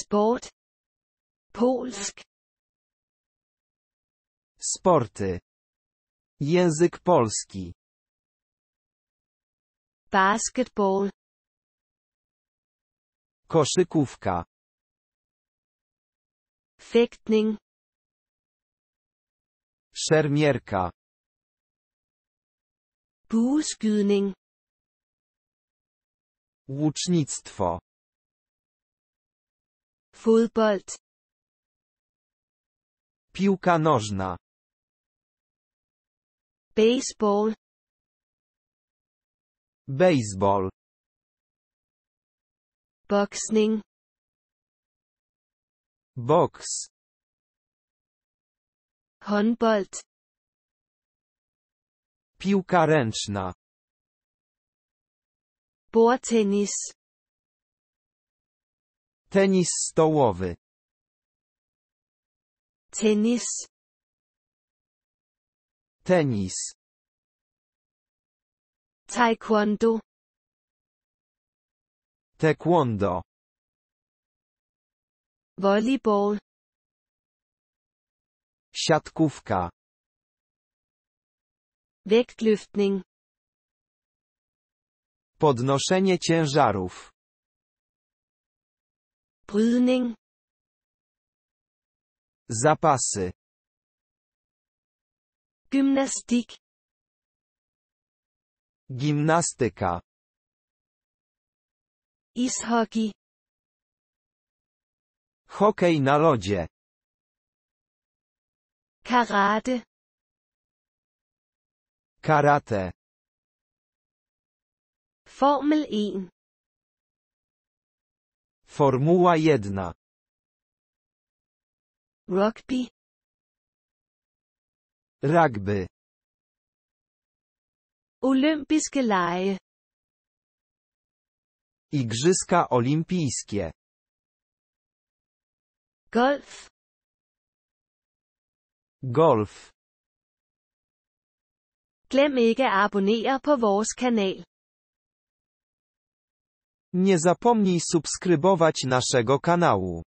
Sport. Polsk. Sporty. Język polski. Basketball. Koszykówka. Fäktning. Szermierka. Bueskydning. Łucznictwo. Fodbold. Piłka nożna. Baseball. Baseball. Boxning. box, Håndbold. Piłka ręczna. Bordtennis. Tenis stołowy. Tenis. Tenis. Taekwondo. Taekwondo. Volleyball. Siatkówka. Wektlüftning. Podnoszenie ciężarów. Brydning. Zapasy. Gymnastik. Gimnastyka. Ishockey. Hokej na lodzie. Karate. Karate. Formel 1. Formuła 1. Rugby. Rugby. Olimpijskie laje. Igrzyska olimpijskie. Golf. Golf. Glem ikke at abonnere på vores kanal. Nie zapomnij subskrybować naszego kanału.